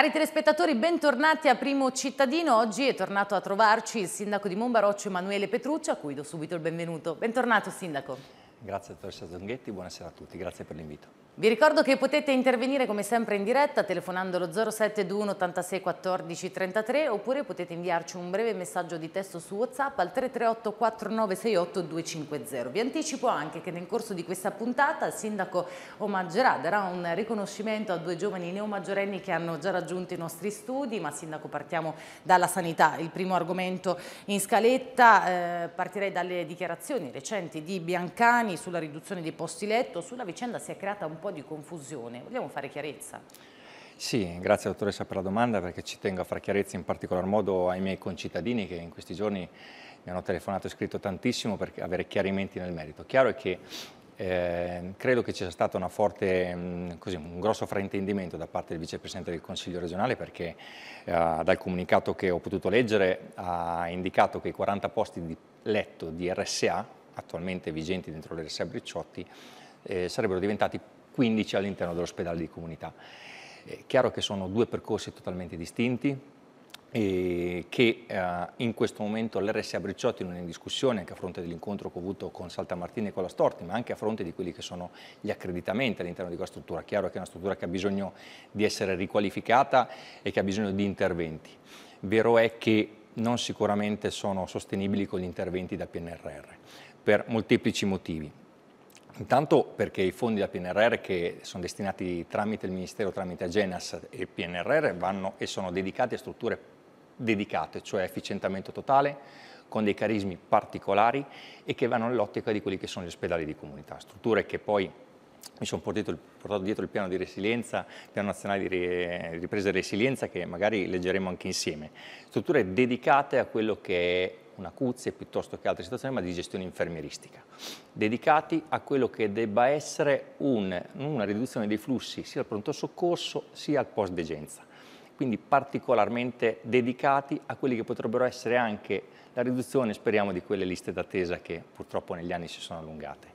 Cari telespettatori, bentornati a Primo Cittadino. Oggi è tornato a trovarci il sindaco di Monbaroccio Emanuele Petruccia, a cui do subito il benvenuto. Bentornato sindaco. Grazie dottoressa Zonghetti, buonasera a tutti, grazie per l'invito. Vi ricordo che potete intervenire come sempre in diretta telefonando lo 0721 86 14 33 oppure potete inviarci un breve messaggio di testo su WhatsApp al 338 4968 250. Vi anticipo anche che nel corso di questa puntata il sindaco omaggerà, darà un riconoscimento a due giovani neomaggiorenni che hanno già raggiunto i nostri studi, ma sindaco partiamo dalla sanità, il primo argomento in scaletta, eh, partirei dalle dichiarazioni recenti di Biancani sulla riduzione dei posti letto, sulla vicenda si è creata un po' di confusione, vogliamo fare chiarezza. Sì, grazie dottoressa per la domanda perché ci tengo a fare chiarezza in particolar modo ai miei concittadini che in questi giorni mi hanno telefonato e scritto tantissimo per avere chiarimenti nel merito. Chiaro è che eh, credo che ci sia stato forte, mh, così, un grosso fraintendimento da parte del vicepresidente del Consiglio regionale perché eh, dal comunicato che ho potuto leggere ha indicato che i 40 posti di letto di RSA, attualmente vigenti dentro l'RSA Bricciotti, eh, sarebbero diventati 15 all'interno dell'ospedale di comunità. È eh, chiaro che sono due percorsi totalmente distinti, e eh, che eh, in questo momento l'RSA Bricciotti non è in discussione anche a fronte dell'incontro che ho avuto con Salta Martini e con la Storti ma anche a fronte di quelli che sono gli accreditamenti all'interno di quella struttura chiaro che è una struttura che ha bisogno di essere riqualificata e che ha bisogno di interventi vero è che non sicuramente sono sostenibili con gli interventi da PNRR per molteplici motivi Intanto perché i fondi da PNRR che sono destinati tramite il Ministero, tramite Agenas e PNRR vanno e sono dedicati a strutture dedicate, cioè efficientamento totale, con dei carismi particolari e che vanno nell'ottica di quelli che sono gli ospedali di comunità, strutture che poi mi sono portato, portato, dietro il piano di resilienza, il piano nazionale di ripresa e resilienza che magari leggeremo anche insieme, strutture dedicate a quello che è un'acuzie piuttosto che altre situazioni, ma di gestione infermieristica, dedicati a quello che debba essere un, una riduzione dei flussi sia al pronto soccorso sia al post-degenza. Quindi particolarmente dedicati a quelli che potrebbero essere anche la riduzione, speriamo, di quelle liste d'attesa che purtroppo negli anni si sono allungate.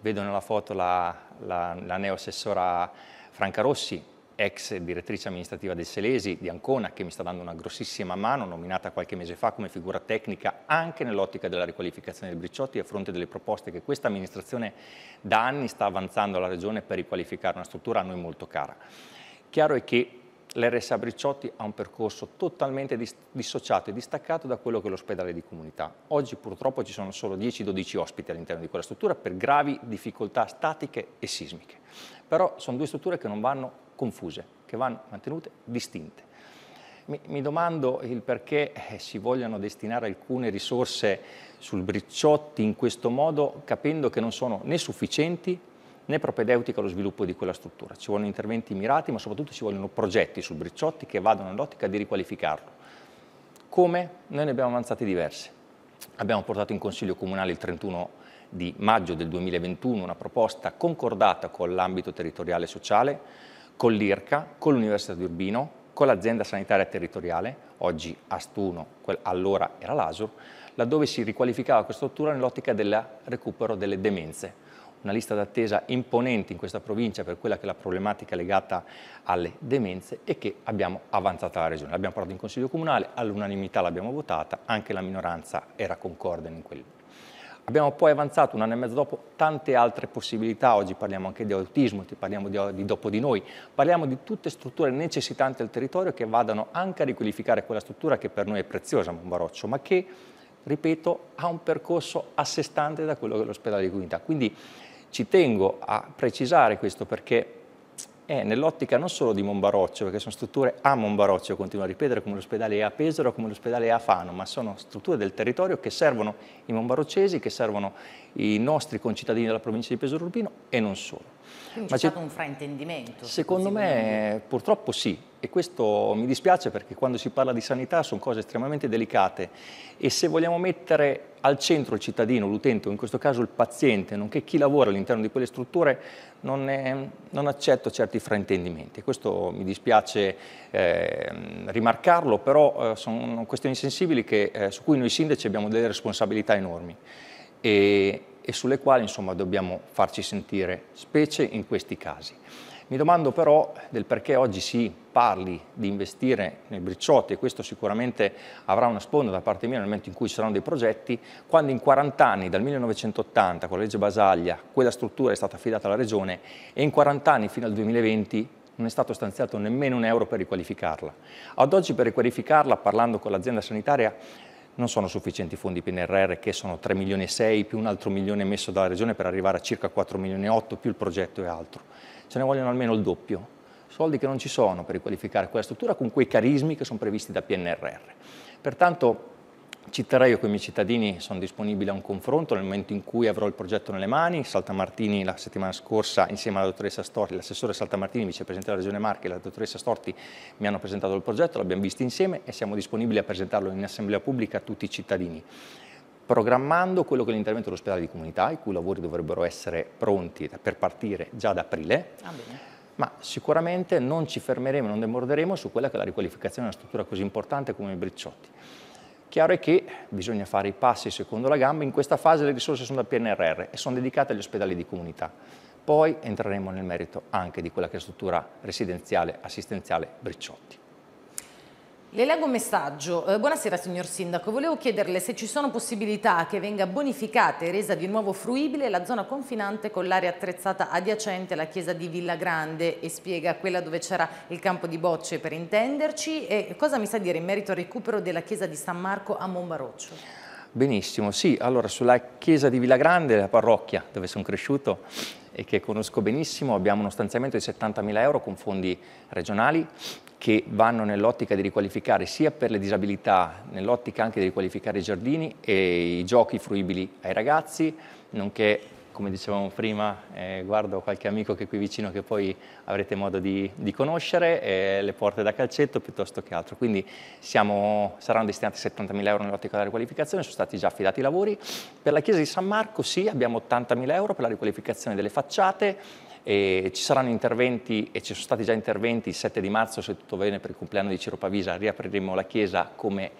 Vedo nella foto la, la, la neoassessora Franca Rossi, ex direttrice amministrativa del Selesi di Ancona, che mi sta dando una grossissima mano, nominata qualche mese fa come figura tecnica anche nell'ottica della riqualificazione del Briciotti a fronte delle proposte che questa amministrazione da anni sta avanzando alla Regione per riqualificare una struttura a noi molto cara. Chiaro è che l'RSA Briciotti ha un percorso totalmente dis dissociato e distaccato da quello che è l'ospedale di comunità. Oggi purtroppo ci sono solo 10-12 ospiti all'interno di quella struttura per gravi difficoltà statiche e sismiche. Però sono due strutture che non vanno confuse, che vanno mantenute distinte. Mi, mi domando il perché eh, si vogliano destinare alcune risorse sul Bricciotti in questo modo, capendo che non sono né sufficienti né propedeutiche allo sviluppo di quella struttura. Ci vogliono interventi mirati, ma soprattutto ci vogliono progetti sul Bricciotti che vadano nell'ottica di riqualificarlo. Come? Noi ne abbiamo avanzate diverse. Abbiamo portato in Consiglio Comunale il 31 di maggio del 2021 una proposta concordata con l'ambito territoriale e sociale con l'IRCA, con l'Università di Urbino, con l'azienda sanitaria territoriale, oggi Astuno, allora era l'ASUR, laddove si riqualificava questa struttura nell'ottica del recupero delle demenze. Una lista d'attesa imponente in questa provincia per quella che è la problematica legata alle demenze e che abbiamo avanzato alla Regione. L'abbiamo parlato in Consiglio Comunale, all'unanimità l'abbiamo votata, anche la minoranza era concorde in quel Abbiamo poi avanzato un anno e mezzo dopo tante altre possibilità, oggi parliamo anche di autismo, parliamo di, di dopo di noi, parliamo di tutte strutture necessitanti al territorio che vadano anche a riqualificare quella struttura che per noi è preziosa, Monbaroccio, ma che, ripeto, ha un percorso a sé stante da quello dell'ospedale di Quinta. Quindi ci tengo a precisare questo perché è nell'ottica non solo di Monbaroccio, perché sono strutture a Monbaroccio, continuo a ripetere, come l'ospedale a Pesaro, come l'ospedale a Fano, ma sono strutture del territorio che servono i monbaroccesi, che servono i nostri concittadini della provincia di Pesaro Urbino e non solo. Quindi Ma c'è stato un fraintendimento? Secondo me purtroppo sì e questo mi dispiace perché quando si parla di sanità sono cose estremamente delicate e se vogliamo mettere al centro il cittadino, l'utente o in questo caso il paziente, nonché chi lavora all'interno di quelle strutture, non, è, non, accetto certi fraintendimenti. Questo mi dispiace eh, rimarcarlo, però eh, sono questioni sensibili che, eh, su cui noi sindaci abbiamo delle responsabilità enormi. E, e sulle quali insomma, dobbiamo farci sentire, specie in questi casi. Mi domando però del perché oggi si parli di investire nei bricciotti e questo sicuramente avrà una sponda da parte mia nel momento in cui ci saranno dei progetti, quando in 40 anni, dal 1980 con la legge Basaglia, quella struttura è stata affidata alla Regione e in 40 anni fino al 2020 non è stato stanziato nemmeno un euro per riqualificarla. Ad oggi per riqualificarla, parlando con l'azienda sanitaria, non sono sufficienti i fondi PNRR che sono 3 milioni e 6 più un altro milione messo dalla regione per arrivare a circa 4 milioni e 8 più il progetto e altro. Ce ne vogliono almeno il doppio. Soldi che non ci sono per riqualificare quella struttura con quei carismi che sono previsti da PNRR. Pertanto Città io con i miei cittadini sono disponibile a un confronto nel momento in cui avrò il progetto nelle mani. Saltamartini la settimana scorsa insieme alla dottoressa Storti, l'assessore Saltamartini, vicepresidente della Regione Marche e la dottoressa Storti mi hanno presentato il progetto, l'abbiamo visto insieme e siamo disponibili a presentarlo in assemblea pubblica a tutti i cittadini programmando quello che è l'intervento dell'ospedale di comunità, i cui lavori dovrebbero essere pronti per partire già ad aprile. Ah, ma sicuramente non ci fermeremo, non demorderemo su quella che è la riqualificazione di una struttura così importante come i Bricciotti. Chiaro è che bisogna fare i passi secondo la gamba, in questa fase le risorse sono da PNRR e sono dedicate agli ospedali di comunità. Poi entreremo nel merito anche di quella che è la struttura residenziale assistenziale Bricciotti. Le leggo un messaggio. Eh, buonasera signor Sindaco, volevo chiederle se ci sono possibilità che venga bonificata e resa di nuovo fruibile la zona confinante con l'area attrezzata adiacente alla chiesa di Villa Grande e spiega quella dove c'era il campo di bocce per intenderci e cosa mi sa dire in merito al recupero della chiesa di San Marco a Monbaroccio? Benissimo, sì, allora sulla chiesa di Villa Grande, la parrocchia dove sono cresciuto, e che conosco benissimo, abbiamo uno stanziamento di 70.000 euro con fondi regionali che vanno nell'ottica di riqualificare sia per le disabilità, nell'ottica anche di riqualificare i giardini e i giochi fruibili ai ragazzi, nonché come dicevamo prima, eh, guardo qualche amico che è qui vicino che poi avrete modo di, di conoscere, eh, le porte da calcetto piuttosto che altro. Quindi siamo, saranno destinati 70.000 euro nell'ottica della riqualificazione, sono stati già affidati i lavori. Per la chiesa di San Marco sì, abbiamo 80.000 euro per la riqualificazione delle facciate, e ci saranno interventi e ci sono stati già interventi il 7 di marzo, se tutto bene, per il compleanno di Ciro Pavisa riapriremo la chiesa come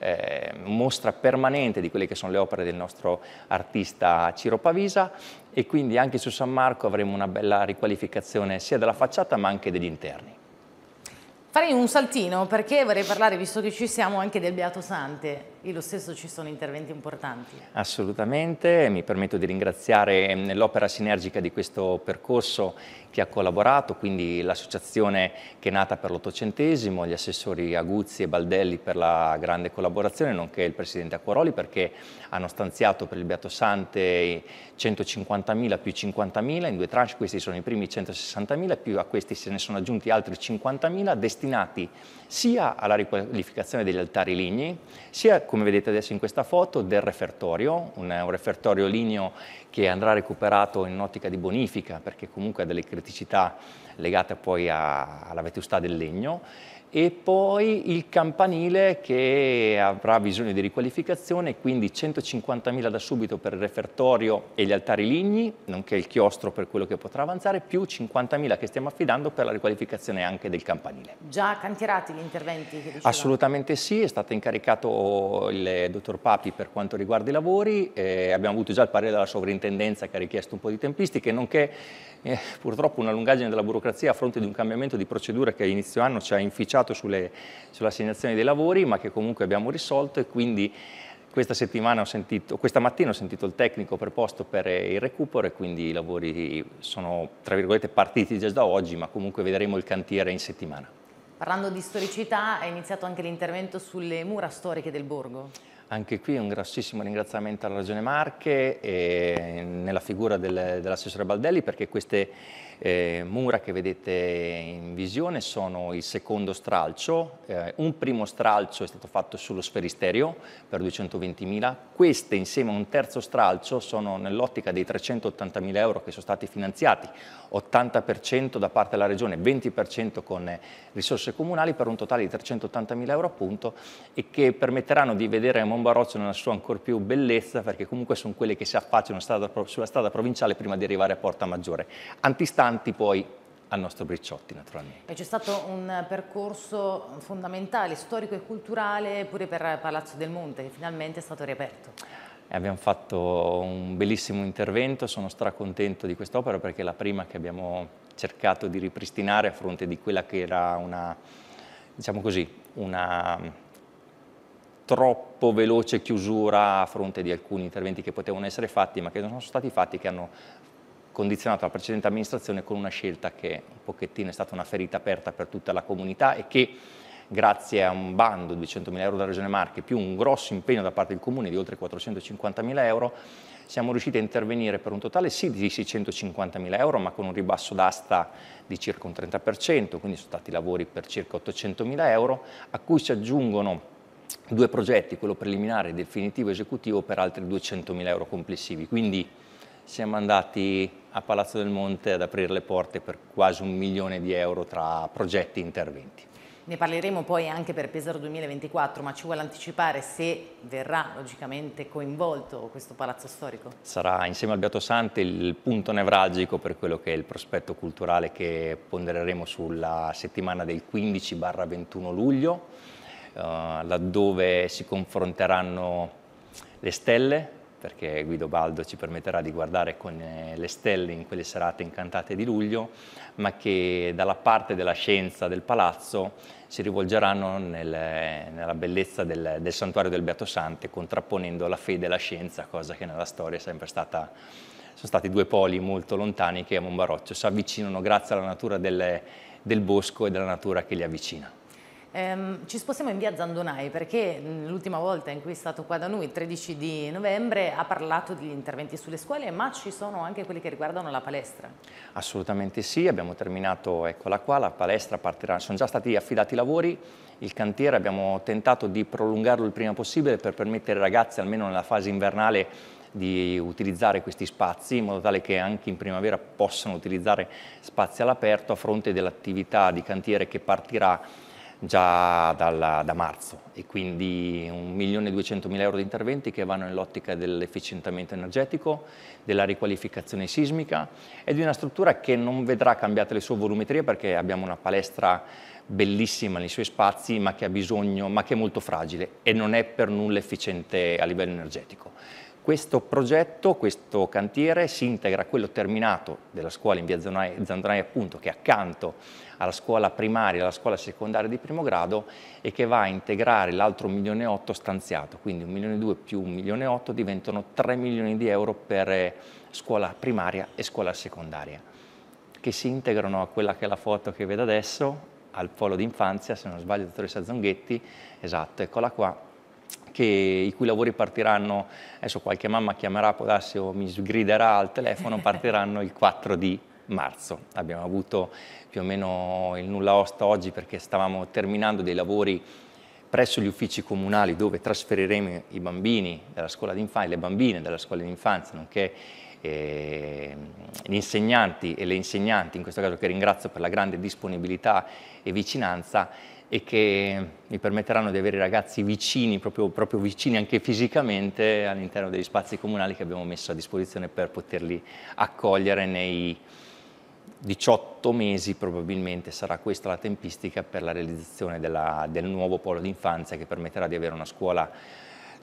eh, mostra permanente di quelle che sono le opere del nostro artista Ciro Pavisa e quindi anche su San Marco avremo una bella riqualificazione sia della facciata ma anche degli interni. Farei un saltino perché vorrei parlare, visto che ci siamo, anche del Beato Sante e lo stesso ci sono interventi importanti. Assolutamente, mi permetto di ringraziare ehm, l'opera sinergica di questo percorso che ha collaborato, quindi l'associazione che è nata per l'Ottocentesimo, gli assessori Aguzzi e Baldelli per la grande collaborazione, nonché il presidente Acquaroli perché hanno stanziato per il Beato Sante 150.000 più 50.000 in due tranche, questi sono i primi 160.000, più a questi se ne sono aggiunti altri 50.000 destinati sia alla riqualificazione degli altari ligni, sia come vedete adesso in questa foto del refertorio, un, un refertorio ligneo che andrà recuperato in un'ottica di bonifica perché comunque ha delle criticità legate poi a, alla vetustà del legno e poi il campanile che avrà bisogno di riqualificazione, quindi 150.000 da subito per il refertorio e gli altari ligni, nonché il chiostro per quello che potrà avanzare, più 50.000 che stiamo affidando per la riqualificazione anche del campanile. Già cantierati gli interventi? Assolutamente sì, è stato incaricato il dottor Papi per quanto riguarda i lavori, eh, abbiamo avuto già il parere della sovrintendenza che ha richiesto un po' di tempistiche, nonché eh, purtroppo una lungaggine della burocrazia a fronte di un cambiamento di procedura che a inizio anno ci ha inficiato sulle, sull'assegnazione dei lavori ma che comunque abbiamo risolto e quindi questa, sentito, questa, mattina ho sentito il tecnico preposto per il recupero e quindi i lavori sono tra virgolette partiti già da oggi ma comunque vedremo il cantiere in settimana. Parlando di storicità è iniziato anche l'intervento sulle mura storiche del borgo. Anche qui un grossissimo ringraziamento alla Regione Marche e nella figura del, dell'assessore Baldelli perché queste eh, mura che vedete in visione sono il secondo stralcio, eh, un primo stralcio è stato fatto sullo sferisterio per 220.000, queste insieme a un terzo stralcio sono nell'ottica dei 380.000 euro che sono stati finanziati 80% da parte della Regione, 20% con risorse comunali per un totale di 380 mila euro appunto e che permetteranno di vedere Monbaroccio nella sua ancor più bellezza perché comunque sono quelle che si affacciano sulla strada provinciale prima di arrivare a Porta Maggiore, antistanti poi al nostro Bricciotti naturalmente. C'è stato un percorso fondamentale, storico e culturale pure per Palazzo del Monte che finalmente è stato riaperto e abbiamo fatto un bellissimo intervento, sono stracontento di quest'opera perché è la prima che abbiamo cercato di ripristinare a fronte di quella che era una, diciamo così, una troppo veloce chiusura a fronte di alcuni interventi che potevano essere fatti ma che non sono stati fatti, che hanno condizionato la precedente amministrazione con una scelta che un pochettino è stata una ferita aperta per tutta la comunità e che grazie a un bando di 200.000 euro dalla Regione Marche più un grosso impegno da parte del Comune di oltre 450.000 euro, siamo riusciti a intervenire per un totale sì di 650.000 euro, ma con un ribasso d'asta di circa un 30%, quindi sono stati lavori per circa 800.000 euro, a cui si aggiungono due progetti, quello preliminare e definitivo esecutivo, per altri 200.000 euro complessivi. Quindi siamo andati a Palazzo del Monte ad aprire le porte per quasi un milione di euro tra progetti e interventi ne parleremo poi anche per Pesaro 2024, ma ci vuole anticipare se verrà logicamente coinvolto questo palazzo storico? Sarà insieme al Beato Sante il punto nevralgico per quello che è il prospetto culturale che pondereremo sulla settimana del 15-21 luglio, eh, laddove si confronteranno le stelle, perché Guido Baldo ci permetterà di guardare con eh, le stelle in quelle serate incantate di luglio, ma che dalla parte della scienza del palazzo si rivolgeranno nel, eh, nella bellezza del, del, santuario del Beato Sante, contrapponendo la fede e la scienza, cosa che nella storia è sempre stata sono stati due poli molto lontani che a Monbaroccio si avvicinano grazie alla natura del, del bosco e della natura che li avvicina. Ehm, ci spostiamo in via Zandonai perché l'ultima volta in cui è stato qua da noi, il 13 di novembre, ha parlato degli interventi sulle scuole, ma ci sono anche quelli che riguardano la palestra. Assolutamente sì, abbiamo terminato, eccola qua, la palestra partirà, sono già stati affidati i lavori, il cantiere abbiamo tentato di prolungarlo il prima possibile per permettere ai ragazzi, almeno nella fase invernale, di utilizzare questi spazi in modo tale che anche in primavera possano utilizzare spazi all'aperto a fronte dell'attività di cantiere che partirà già dalla, da marzo e quindi 1.200.000 euro di interventi che vanno nell'ottica dell'efficientamento energetico, della riqualificazione sismica e di una struttura che non vedrà cambiate le sue volumetrie perché abbiamo una palestra bellissima nei suoi spazi ma che ha bisogno, ma che è molto fragile e non è per nulla efficiente a livello energetico. Questo progetto, questo cantiere si integra a quello terminato della scuola in via Zandrai appunto che è accanto alla scuola primaria alla scuola secondaria di primo grado e che va a integrare l'altro milione e 8 stanziato, quindi un milione e due più un milione e 8 diventano 3 milioni di euro per eh, scuola primaria e scuola secondaria, che si integrano a quella che è la foto che vedo adesso, al polo d'infanzia, se non sbaglio, dottoressa Zonghetti, esatto, eccola qua, che, i cui lavori partiranno, adesso qualche mamma chiamerà, può darsi o mi sgriderà al telefono, partiranno il 4 di marzo. Abbiamo avuto più o meno il nulla osta oggi perché stavamo terminando dei lavori presso gli uffici comunali dove trasferiremo i bambini della scuola d'infanzia, le bambine della scuola d'infanzia, nonché eh, gli insegnanti e le insegnanti, in questo caso che ringrazio per la grande disponibilità e vicinanza e che mi permetteranno di avere i ragazzi vicini, proprio, proprio vicini anche fisicamente all'interno degli spazi comunali che abbiamo messo a disposizione per poterli accogliere nei, 18 mesi probabilmente sarà questa la tempistica per la realizzazione della, del nuovo polo d'infanzia che permetterà di avere una scuola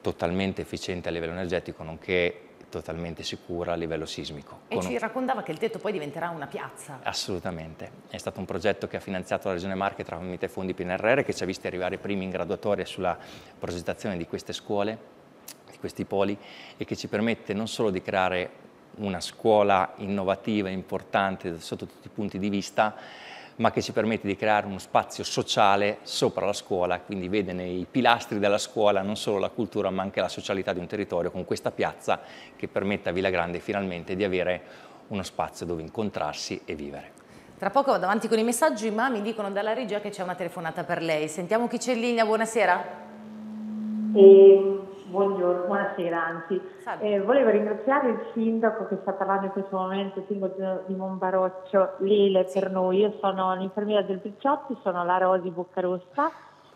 totalmente efficiente a livello energetico nonché totalmente sicura a livello sismico. E Con ci raccontava che il tetto poi diventerà una piazza. Assolutamente, è stato un progetto che ha finanziato la Regione Marche tramite fondi PNRR che ci ha visti arrivare primi in graduatoria sulla progettazione di queste scuole, di questi poli e che ci permette non solo di creare una scuola innovativa, importante sotto tutti i punti di vista, ma che ci permette di creare uno spazio sociale sopra la scuola, quindi vede nei pilastri della scuola non solo la cultura ma anche la socialità di un territorio con questa piazza che permette a Villa Grande finalmente di avere uno spazio dove incontrarsi e vivere. Tra poco vado avanti con i messaggi, ma mi dicono dalla regia che c'è una telefonata per lei. Sentiamo chi c'è in linea, buonasera. E... Eh, Buongiorno, buonasera anzi. Eh, volevo ringraziare il sindaco che sta parlando in questo momento, il sindaco di Monbaroccio, Lele per noi. Io sono l'infermiera del Picciotti, sono la Rosi Boccarossa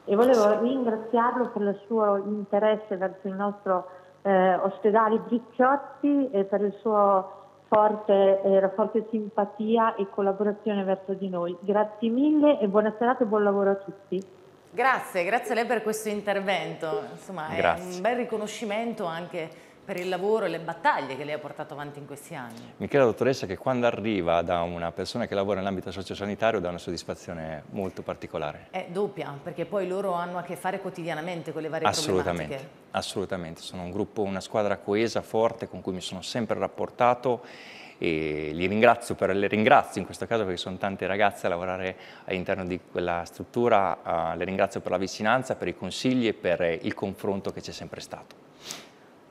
e volevo ringraziarlo per il suo interesse verso il nostro eh, ospedale Picciotti e per il suo forte, eh, forte simpatia e collaborazione verso di noi. Grazie mille e buona serata e buon lavoro a tutti. Grazie, grazie a lei per questo intervento, insomma grazie. un bel riconoscimento anche per il lavoro e le battaglie che lei ha portato avanti in questi anni. Mi credo, dottoressa, che quando arriva da una persona che lavora nell'ambito sociosanitario dà una soddisfazione molto particolare. È doppia, perché poi loro hanno a che fare quotidianamente con le varie assolutamente, problematiche. Assolutamente, sono un gruppo, una squadra coesa, forte, con cui mi sono sempre rapportato e li ringrazio, per, le ringrazio in questo caso perché sono tante ragazze a lavorare all'interno di quella struttura, uh, le ringrazio per la vicinanza, per i consigli e per eh, il confronto che c'è sempre stato.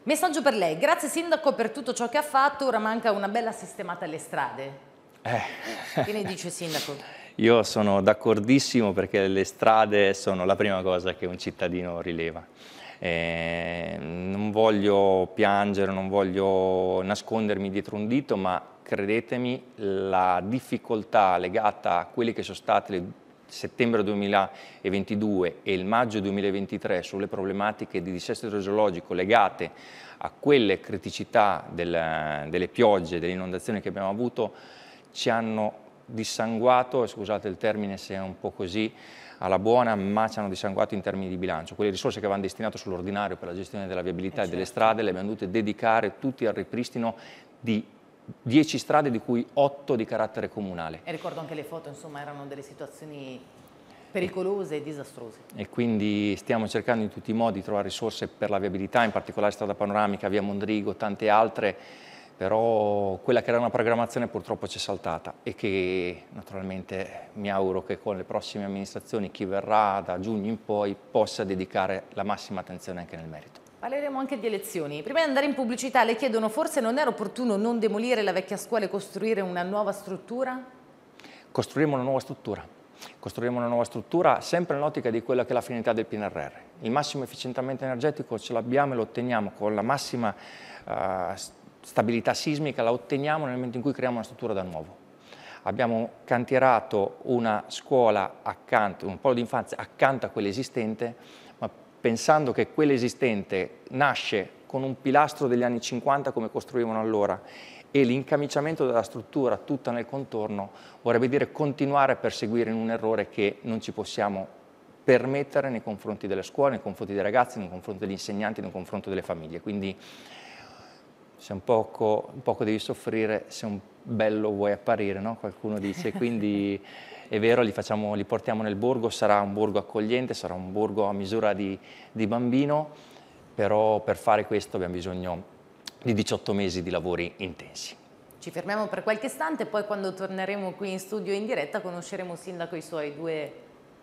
Messaggio per lei, grazie Sindaco per tutto ciò che ha fatto, ora manca una bella sistemata alle strade. Eh. Che ne dice Sindaco? Io sono d'accordissimo perché le strade sono la prima cosa che un cittadino rileva. Eh, non voglio piangere, non voglio nascondermi dietro un dito, ma credetemi, la difficoltà legata a quelle che sono state le settembre 2022 e il maggio 2023 sulle problematiche di dissesto idrogeologico legate a quelle criticità del, delle piogge, delle inondazioni che abbiamo avuto, ci hanno dissanguato, scusate il termine se è un po' così, alla buona, ma ci hanno dissanguato in termini di bilancio. Quelle risorse che avevano destinato sull'ordinario per la gestione della viabilità eh, e delle certo. strade le abbiamo dovute dedicare tutti al ripristino di 10 strade, di cui 8 di carattere comunale. E ricordo anche le foto, insomma, erano delle situazioni pericolose e disastrose. E quindi stiamo cercando in tutti i modi di trovare risorse per la viabilità, in particolare strada panoramica, via Mondrigo, tante altre però quella che era una programmazione purtroppo c'è saltata e che naturalmente mi auguro che con le prossime amministrazioni chi verrà da giugno in poi possa dedicare la massima attenzione anche nel merito. Parleremo anche di elezioni. Prima di andare in pubblicità le chiedono forse non era opportuno non demolire la vecchia scuola e costruire una nuova struttura? Costruiremo una nuova struttura. Costruiremo una nuova struttura sempre in ottica di quella che è la finalità del PNRR. Il massimo efficientamento energetico ce l'abbiamo e lo otteniamo con la massima uh, stabilità sismica la otteniamo nel momento in cui creiamo una struttura da nuovo. Abbiamo cantierato una scuola accanto, un polo di infanzia accanto a quella esistente, ma pensando che quella esistente nasce con un pilastro degli anni 50 come costruivano allora e l'incamiciamento della struttura tutta nel contorno vorrebbe dire continuare a perseguire in un errore che non ci possiamo permettere nei confronti delle scuole, nei confronti dei ragazzi, nei confronti degli insegnanti, nei confronti delle famiglie. Quindi se un poco, un poco devi soffrire, se un bello vuoi apparire, no? qualcuno dice, quindi è vero, li, facciamo, li, portiamo nel borgo, sarà un borgo accogliente, sarà un borgo a misura di, di bambino, però per fare questo abbiamo bisogno di 18 mesi di lavori intensi. Ci fermiamo per qualche istante e poi quando torneremo qui in studio in diretta conosceremo il sindaco e i suoi due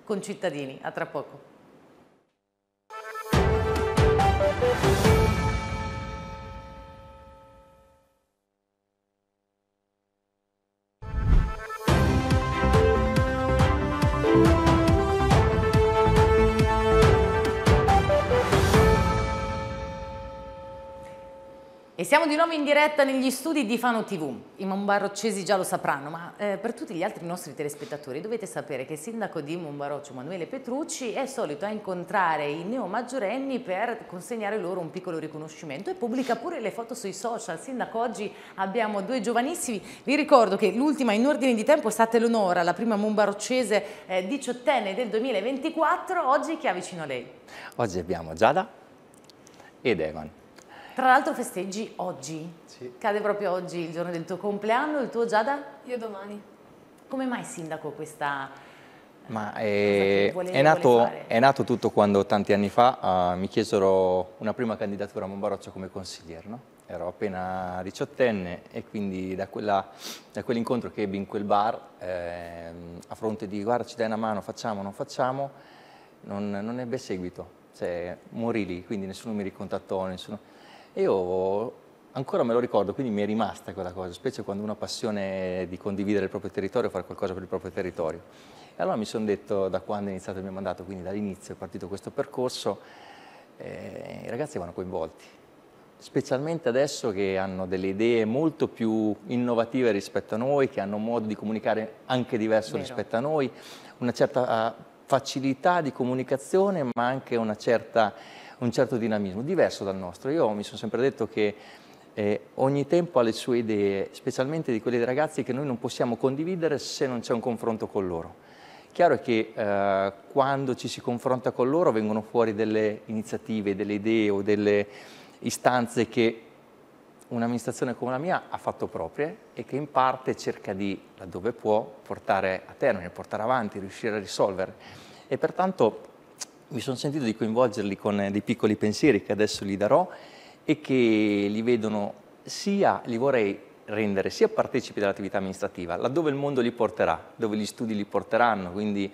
concittadini. A tra poco. siamo di nuovo in diretta negli studi di Fano TV. I Mombaroccesi già lo sapranno, ma eh, per tutti gli altri nostri telespettatori dovete sapere che il sindaco di Mombaroccio, Manuele Petrucci, è solito a incontrare i neomaggiorenni per consegnare loro un piccolo riconoscimento e pubblica pure le foto sui social. Sindaco, oggi abbiamo due giovanissimi. Vi ricordo che l'ultima in ordine di tempo è stata Eleonora, la prima Mombaroccese eh, diciottenne del 2024. Oggi chi ha vicino a lei? Oggi abbiamo Giada ed Evan. Tra l'altro festeggi oggi. Sì. Cade proprio oggi il giorno del tuo compleanno, il tuo Giada? Io domani. Come mai sindaco questa... Eh, Ma eh, è, vuole, è, nato, è nato, tutto quando tanti anni fa uh, mi chiesero una prima candidatura a Monbaroccio come consigliere, no? ero appena diciottenne e quindi da, quell'incontro che ebbi in quel bar, eh, a fronte di guarda ci dai una mano, facciamo, non facciamo, non, non ebbe seguito, cioè morì lì, quindi nessuno mi ricontattò, nessuno io ancora me lo ricordo, quindi mi è rimasta quella cosa, specie quando una passione di condividere il proprio territorio, fare qualcosa per il proprio territorio. E allora mi sono detto, da quando è iniziato il mio mandato, quindi dall'inizio è partito questo percorso, eh, i ragazzi vanno coinvolti, specialmente adesso che hanno delle idee molto più innovative rispetto a noi, che hanno un modo di comunicare anche diverso Vero. rispetto a noi, una certa ah, facilità di comunicazione, ma anche una certa un certo dinamismo, diverso dal nostro. Io mi sono sempre detto che eh, ogni tempo ha le sue idee, specialmente di quelle dei ragazzi che noi non possiamo condividere se non c'è un confronto con loro. Chiaro è che eh, quando ci si confronta con loro vengono fuori delle iniziative, delle idee o delle istanze che un'amministrazione come la mia ha fatto proprie e che in parte cerca di, laddove può, portare a termine, portare avanti, riuscire a risolvere. E pertanto mi sono sentito di coinvolgerli con eh, dei piccoli pensieri che adesso gli darò e che li vedono sia, li vorrei rendere sia partecipi dell'attività amministrativa, laddove il mondo li porterà, dove gli studi li porteranno, quindi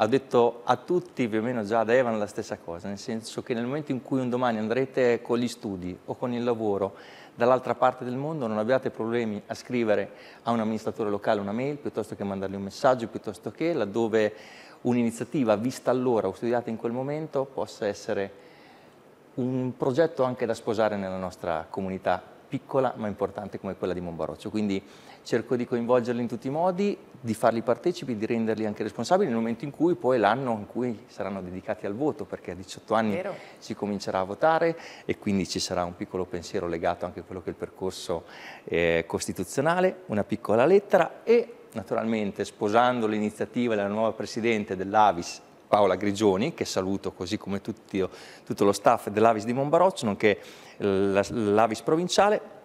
ho detto a tutti più o meno già ad Evan la stessa cosa, nel senso che nel momento in cui un domani andrete con gli studi o con il lavoro dall'altra parte del mondo non abbiate problemi a scrivere a un amministratore locale una mail piuttosto che mandargli un messaggio, piuttosto che laddove un'iniziativa vista allora o studiata in quel momento possa essere un progetto anche da sposare nella nostra comunità piccola ma importante come quella di Monbaroccio. Quindi cerco di coinvolgerli in tutti i modi, di farli partecipi, di renderli anche responsabili nel momento in cui poi l'anno in cui saranno dedicati al voto, perché a 18 anni Vero. si comincerà a votare e quindi ci sarà un piccolo pensiero legato anche a quello che è il percorso eh, costituzionale, una piccola lettera e naturalmente sposando l'iniziativa della nuova Presidente dell'Avis Paola Grigioni, che saluto così come tutti, tutto lo staff dell'Avis di Monbaroccio, nonché eh, l'Avis provinciale,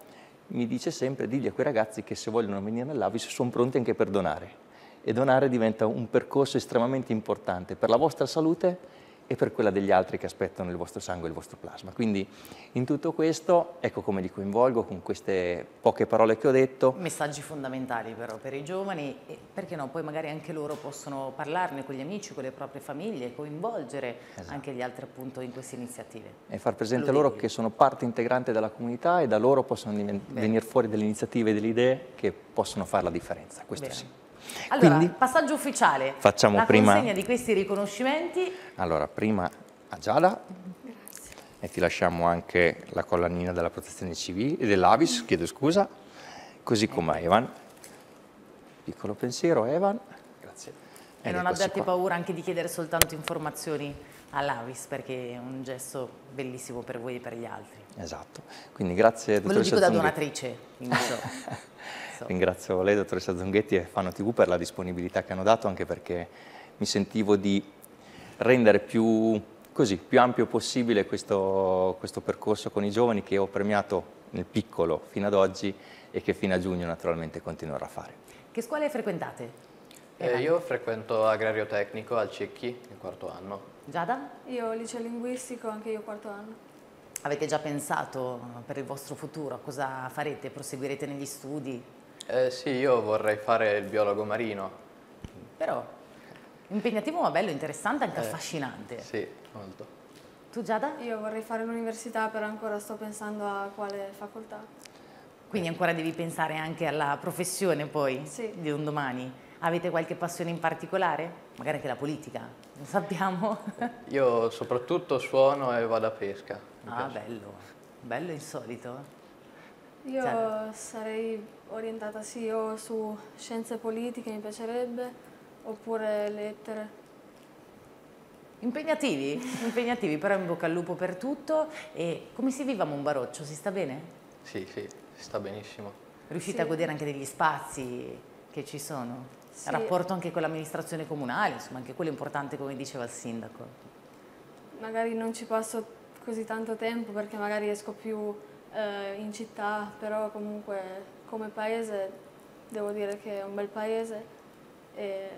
mi dice sempre digli a quei ragazzi che se vogliono venire nell'Avis sono pronti anche per donare. E donare diventa un percorso estremamente importante per la vostra salute, e per quella degli altri che aspettano il vostro sangue e il vostro plasma. Quindi in tutto questo, ecco come li coinvolgo con queste poche parole che ho detto. Messaggi fondamentali però per i giovani, perché no, poi magari anche loro possono parlarne con gli amici, con le proprie famiglie, coinvolgere esatto. anche gli altri appunto in queste iniziative. E far presente Lo loro devi. che sono parte integrante della comunità e da loro possono venire fuori delle iniziative e delle idee che possono fare la differenza, questo Bene. sì. Allora, Quindi, passaggio ufficiale. Facciamo la prima... consegna di questi riconoscimenti. Allora, prima a Giada e ti lasciamo anche la collanina della protezione civile, eh, dell'Avis, chiedo scusa, così come a Evan. Piccolo pensiero, Evan. Grazie. E Ed non abbiate paura anche di chiedere soltanto informazioni all'Avis perché è un gesto bellissimo per voi e per gli altri. Esatto, quindi grazie dottoressa Zunghetti. Me lo dico da donatrice. so. Ringrazio lei dottoressa Zonghetti e Fano TV per la disponibilità che hanno dato anche perché mi sentivo di rendere più, così, più ampio possibile questo, questo percorso con i giovani che ho premiato nel piccolo fino ad oggi e che fino a giugno naturalmente continuerò a fare. Che scuole frequentate? Eh, io frequento agrario tecnico al Cicchi, il quarto anno. Giada? Io liceo linguistico, anche io quarto anno. Avete già pensato per il vostro futuro? Cosa farete? Proseguirete negli studi? Eh, sì, io vorrei fare il biologo marino. Però, impegnativo ma bello, interessante, anche eh, affascinante. Sì, molto. Tu Giada? Io vorrei fare l'università, però ancora sto pensando a quale facoltà. Quindi ancora devi pensare anche alla professione poi sì. di un domani. Avete qualche passione in particolare? magari anche la politica, non sappiamo. Io soprattutto suono e vado a pesca. Ah, piace. bello, bello insolito. Io Sara. Cioè, sarei orientata sì o su scienze politiche, mi piacerebbe, oppure lettere. Impegnativi, impegnativi, però in bocca al lupo per tutto. E come si vive a Monbaroccio? Si sta bene? Sì, sì, si sta benissimo. Riuscite sì. a godere anche degli spazi che ci sono? Sì. Rapporto anche con l'amministrazione comunale, insomma anche quello è importante come diceva il sindaco. Magari non ci passo così tanto tempo perché magari esco più eh, in città, però comunque come paese devo dire che è un bel paese e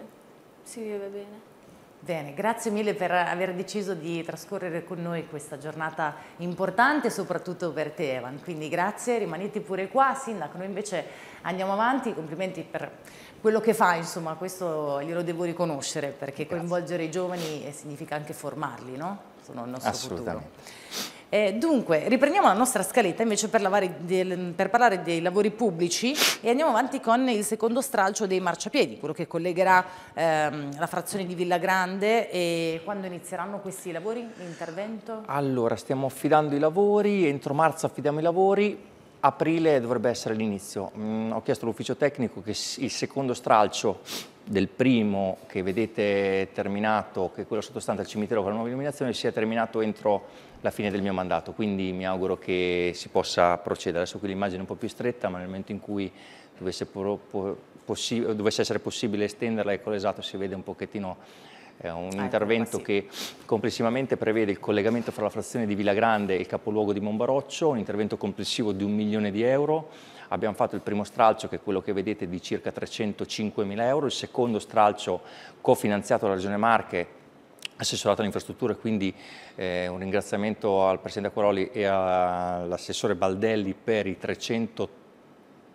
si vive bene. Bene, grazie mille per aver deciso di trascorrere con noi questa giornata importante soprattutto per te Evan, quindi grazie, rimanete pure qua, Sindaco, noi invece andiamo avanti, complimenti per quello che fa, insomma, questo glielo devo riconoscere perché Grazie. coinvolgere i giovani eh, significa anche formarli, no? Sono il nostro Assolutamente. futuro. Eh, dunque, riprendiamo la nostra scaletta invece per, del, per, parlare dei lavori pubblici e andiamo avanti con il secondo stralcio dei marciapiedi, quello che collegherà ehm, la frazione di Villa Grande. E quando inizieranno questi lavori? L'intervento? Allora, stiamo affidando i lavori, entro marzo affidiamo i lavori, aprile dovrebbe essere l'inizio. Mm, ho chiesto all'ufficio tecnico che il secondo stralcio del primo che vedete terminato, che è quello sottostante al cimitero con la nuova illuminazione, sia terminato entro la fine del mio mandato, quindi mi auguro che si possa procedere. Adesso qui l'immagine è un po' più stretta, ma nel momento in cui dovesse, dovesse essere possibile estenderla, ecco l'esatto, si vede un pochettino è un ah, intervento che complessivamente prevede il collegamento fra la frazione di Villa Grande e il capoluogo di Monbaroccio, un intervento complessivo di un milione di euro. Abbiamo fatto il primo stralcio, che è quello che vedete, di circa 305 mila euro, il secondo stralcio cofinanziato dalla Regione Marche assessorato alle infrastrutture, quindi eh, un ringraziamento al Presidente Acquaroli e all'assessore Baldelli per i 380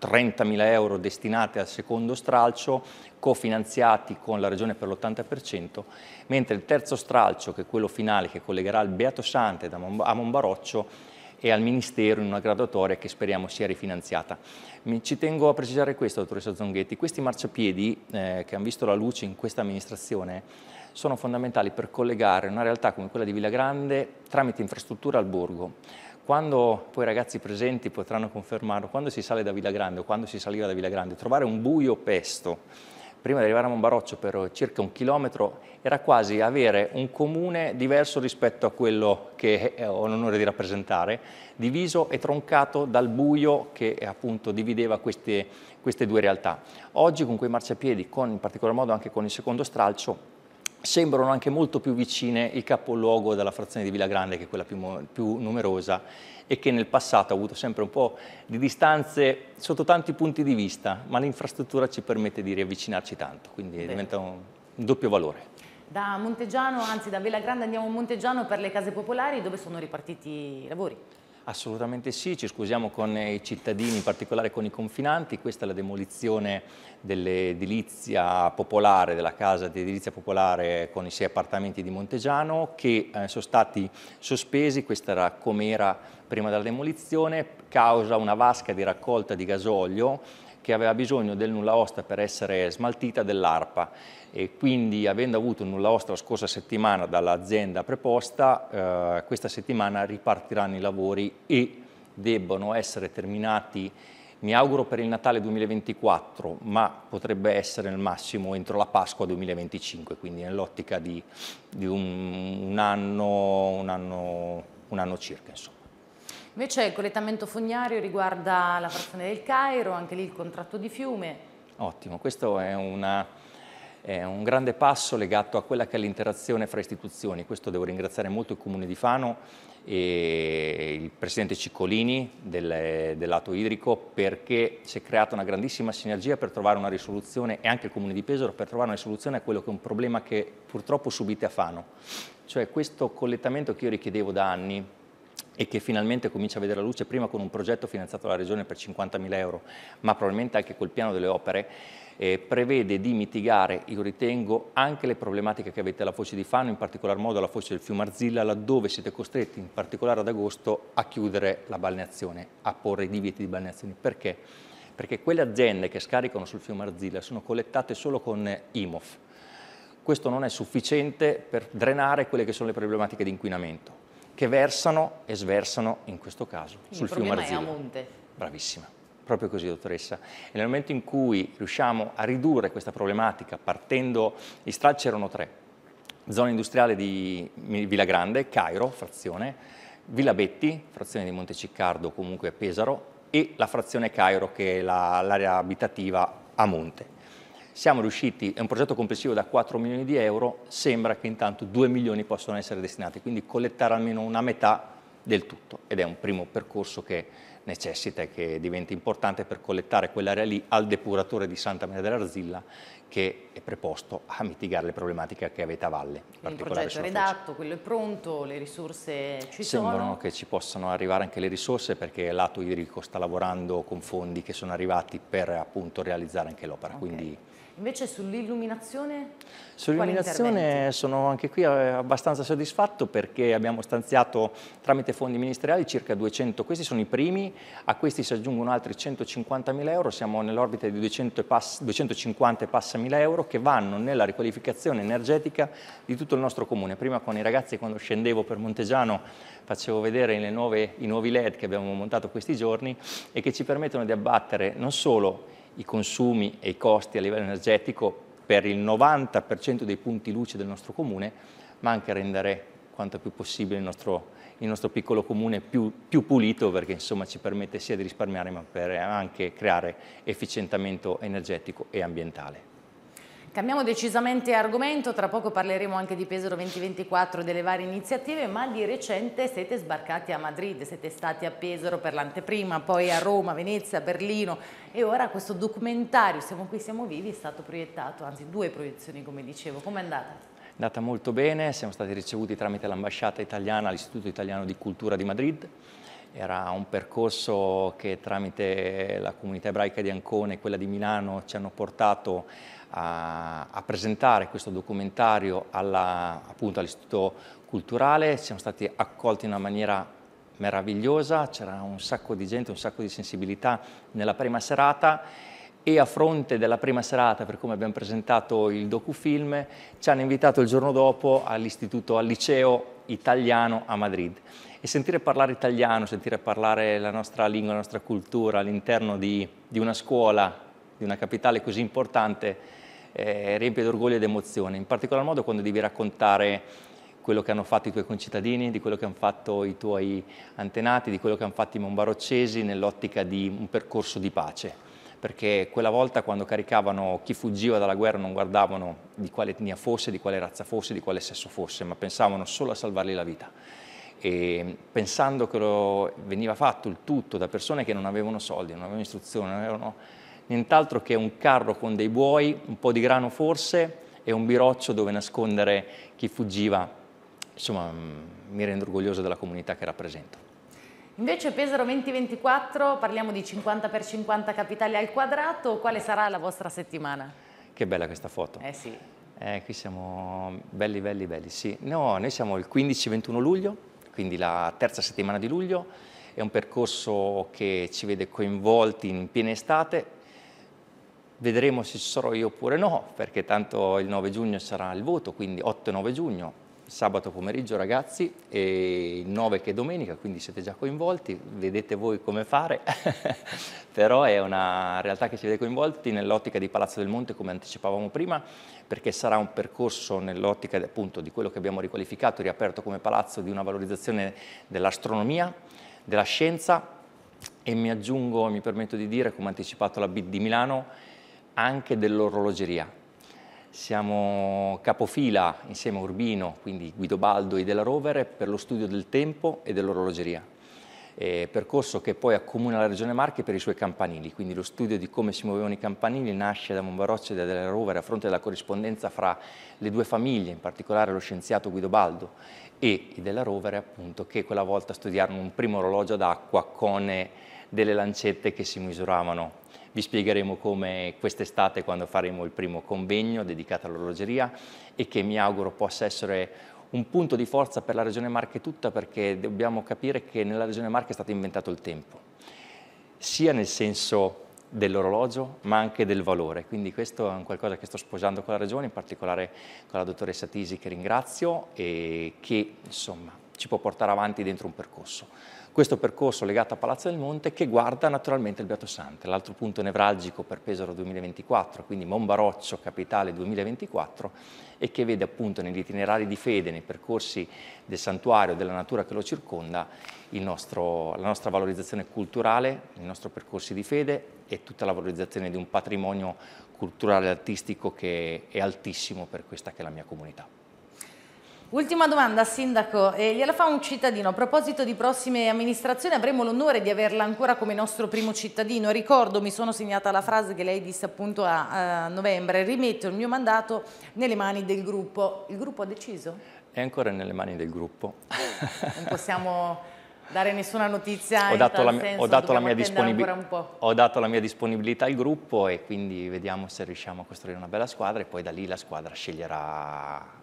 30.000 euro destinate al secondo stralcio, cofinanziati con la Regione per l'80%, mentre il terzo stralcio, che è quello finale che collegherà il Beato Sante a Monbaroccio, e al Ministero in una graduatoria che speriamo sia rifinanziata. Ci tengo a precisare questo, dottoressa Zonghetti, questi marciapiedi eh, che hanno visto la luce in questa amministrazione sono fondamentali per collegare una realtà come quella di Villa Grande tramite infrastruttura al borgo. Quando poi i ragazzi presenti potranno confermarlo, quando si sale da Villa Grande o quando si saliva da Villa Grande, trovare un buio pesto prima di arrivare a Monbaroccio per circa un chilometro era quasi avere un comune diverso rispetto a quello che ho l'onore di rappresentare, diviso e troncato dal buio che appunto divideva queste, queste due realtà. Oggi con quei marciapiedi, con, in particolar modo anche con il secondo stralcio, sembrano anche molto più vicine il capoluogo della frazione di Villa Grande, che è quella più, più, numerosa e che nel passato ha avuto sempre un po' di distanze sotto tanti punti di vista, ma l'infrastruttura ci permette di riavvicinarci tanto, quindi Bene. diventa un, un doppio valore. Da Montegiano, anzi da Villa Grande andiamo a Montegiano per le case popolari, dove sono ripartiti i lavori? Assolutamente sì, ci scusiamo con i cittadini, in particolare con i confinanti. Questa è la demolizione dell'edilizia popolare, della casa di edilizia popolare con i sei appartamenti di Montegiano che eh, sono stati sospesi, questa era com'era prima della demolizione, causa una vasca di raccolta di gasolio che aveva bisogno del nulla osta per essere smaltita dell'ARPA e quindi avendo avuto nulla osta la scorsa settimana dall'azienda preposta, eh, questa settimana ripartiranno i lavori e debbono essere terminati, mi auguro per il Natale 2024, ma potrebbe essere il massimo entro la Pasqua 2025, quindi nell'ottica di, di un, un, anno, un, anno, un anno circa. Insomma. Invece il collettamento fognario riguarda la frazione del Cairo, anche lì il contratto di fiume. Ottimo, questo è una è un grande passo legato a quella che è l'interazione fra istituzioni. Questo devo ringraziare molto il Comune di Fano e il Presidente Ciccolini del, lato Idrico perché si è creata una grandissima sinergia per trovare una risoluzione e anche il Comune di Pesaro per trovare una risoluzione a quello che è un problema che purtroppo subite a Fano. Cioè questo collettamento che io richiedevo da anni e che finalmente comincia a vedere la luce prima con un progetto finanziato dalla Regione per 50.000 euro, ma probabilmente anche col piano delle opere, eh, prevede di mitigare, io ritengo, anche le problematiche che avete alla foce di Fano, in particolar modo alla foce del fiume Arzilla, laddove siete costretti, in particolare ad agosto, a chiudere la balneazione, a porre i divieti di balneazione. Perché? Perché quelle aziende che scaricano sul fiume Arzilla sono collettate solo con IMOF. Questo non è sufficiente per drenare quelle che sono le problematiche di inquinamento, che versano e sversano, in questo caso, Il sul fiume Arzilla. Il problema è a monte. Bravissima. Proprio così, dottoressa. E nel momento in cui riusciamo a ridurre questa problematica partendo, gli stralci c'erano tre, zona industriale di Villa Grande, Cairo, frazione, Villa Betti, frazione di Monteciccardo, comunque Pesaro, e la frazione Cairo, che è l'area abitativa a Monte. Siamo riusciti, è un progetto complessivo da 4 milioni di euro, sembra che intanto 2 milioni possono essere destinati, quindi collettare almeno una metà del tutto, ed è un primo percorso che necessita e che diventa importante per collettare quell'area lì al depuratore di Santa Maria dell'Arzilla che è preposto a mitigare le problematiche che avete a valle. Il progetto è redatto, quello è pronto, le risorse ci sono. Sembrano che ci possano arrivare anche le risorse perché l'Ato Idrico sta lavorando con fondi che sono arrivati per appunto realizzare anche l'opera, okay. quindi Invece sull'illuminazione? Sull'illuminazione sono anche qui eh, abbastanza soddisfatto perché abbiamo stanziato tramite fondi ministeriali circa 200, questi sono i primi, a questi si aggiungono altri 150.000 euro, siamo nell'orbita di 200 pass, 250 e passa mila euro che vanno nella riqualificazione energetica di tutto il nostro comune. Prima con i ragazzi quando scendevo per Montegiano facevo vedere nuove, i nuovi LED che abbiamo montato questi giorni e che ci permettono di abbattere non solo i consumi e i costi a livello energetico per il 90% dei punti luce del nostro comune, ma anche rendere quanto più possibile il nostro, il nostro piccolo comune più, più pulito perché insomma, ci permette sia di risparmiare ma per anche creare efficientamento energetico e ambientale. Cambiamo decisamente argomento, tra poco parleremo anche di Pesaro 2024 e delle varie iniziative, ma di recente siete sbarcati a Madrid, siete stati a Pesaro per l'anteprima, poi a Roma, Venezia, Berlino e ora questo documentario Siamo qui, siamo vivi è stato proiettato, anzi due proiezioni come dicevo, com'è andata? È andata molto bene, siamo stati ricevuti tramite l'ambasciata italiana all'Istituto Italiano di Cultura di Madrid era un percorso che tramite la comunità ebraica di Ancone e quella di Milano ci hanno portato a a, a presentare questo documentario all'Istituto Culturale, siamo stati accolti in una maniera meravigliosa, c'era un sacco di gente, un sacco di sensibilità nella prima serata e a fronte della prima serata per come abbiamo presentato il docufilm ci hanno invitato il giorno dopo all'istituto, al liceo italiano a Madrid e sentire parlare italiano, sentire parlare la nostra lingua, la nostra cultura all'interno di, di una scuola, di una capitale così importante eh, riempie d'orgoglio ed emozione, in particolar modo quando devi raccontare quello che hanno fatto i tuoi concittadini, di quello che hanno fatto i tuoi antenati, di quello che hanno fatto i mombaroccesi nell'ottica di un percorso di pace perché quella volta quando caricavano chi fuggiva dalla guerra non guardavano di quale etnia fosse, di quale razza fosse, di quale sesso fosse, ma pensavano solo a salvargli la vita. E pensando che veniva fatto il tutto da persone che non avevano soldi, non avevano istruzione, non avevano nient'altro che un carro con dei buoi, un po' di grano forse e un biroccio dove nascondere chi fuggiva. Insomma, mm, mi rendo orgoglioso della comunità che rappresento. Invece Pesaro 2024, parliamo di 50 per 50 capitali al quadrato, quale sarà la vostra settimana? Che bella questa foto. Eh sì. Eh, qui siamo belli, belli, belli, sì. No, noi siamo il 15-21 luglio, quindi la terza settimana di luglio, è un percorso che ci vede coinvolti in piena estate, vedremo se ci sarò io oppure no, perché tanto il 9 giugno sarà il voto, quindi 8-9 giugno, sabato pomeriggio ragazzi, e il 9 che è domenica, quindi siete già coinvolti, vedete voi come fare, però è una realtà che ci vede coinvolti nell'ottica di Palazzo del Monte, come anticipavamo prima, perché sarà un percorso nell'ottica appunto di quello che abbiamo riqualificato, riaperto come palazzo, di una valorizzazione dell'astronomia, della scienza, e mi aggiungo, mi permetto di dire, come anticipato la BID di Milano, anche dell'orologeria. Siamo capofila insieme a Urbino, quindi Guidobaldo e della Rovere, per lo studio del tempo e dell'orologeria. Eh, percorso che poi accomuna la Regione Marche per i suoi campanili, quindi lo studio di come si muovevano i campanili nasce da Monvaroccia e da Della Rovere a fronte della corrispondenza fra le due famiglie, in particolare lo scienziato Guidobaldo e i Della Rovere appunto che quella volta studiarono un primo orologio ad acqua con delle lancette che si misuravano vi spiegheremo come quest'estate quando faremo il primo convegno dedicato all'orologeria e che mi auguro possa essere un punto di forza per la Regione Marche tutta perché dobbiamo capire che nella Regione Marche è stato inventato il tempo, sia nel senso dell'orologio ma anche del valore, quindi questo è un qualcosa che sto sposando con la Regione, in particolare con la dottoressa Tisi che ringrazio e che insomma ci può portare avanti dentro un percorso questo percorso legato a Palazzo del Monte che guarda naturalmente il Beato Beatosante, l'altro punto nevralgico per Pesaro 2024, quindi Monbaroccio Capitale 2024 e che vede appunto negli itinerari di fede, nei percorsi del santuario, della natura che lo circonda, nostro, la nostra valorizzazione culturale, il nostro percorso di fede e tutta la valorizzazione di un patrimonio culturale e artistico che è altissimo per questa che è la mia comunità. Ultima domanda, Sindaco, eh, gliela fa un cittadino. A proposito di prossime amministrazioni, avremo l'onore di averla ancora come nostro primo cittadino. Ricordo, mi sono segnata la frase che lei disse appunto a, a novembre, rimetto il mio mandato nelle mani del gruppo. Il gruppo ha deciso? È ancora nelle mani del gruppo. Non possiamo dare nessuna notizia ho dato la, senso, ho, dato la ho dato la mia disponibilità al gruppo e quindi vediamo se riusciamo a costruire una bella squadra e poi da lì la squadra sceglierà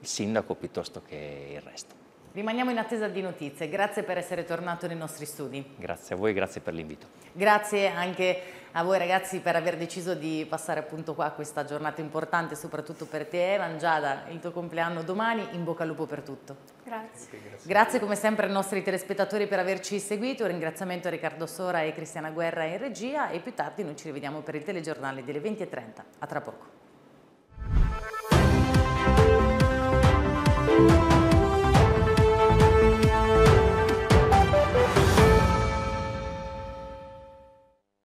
il sindaco piuttosto che il resto. Rimaniamo in attesa di notizie, grazie per essere tornato nei nostri studi. Grazie a voi, grazie per l'invito. Grazie anche a voi ragazzi per aver deciso di passare appunto qua questa giornata importante, soprattutto per te Evan, Giada, il tuo compleanno domani, in bocca al lupo per tutto. Grazie. Grazie come sempre ai nostri telespettatori per averci seguito, un ringraziamento a Riccardo Sora e Cristiana Guerra in regia e più tardi noi ci rivediamo per il telegiornale delle 20.30. A tra poco.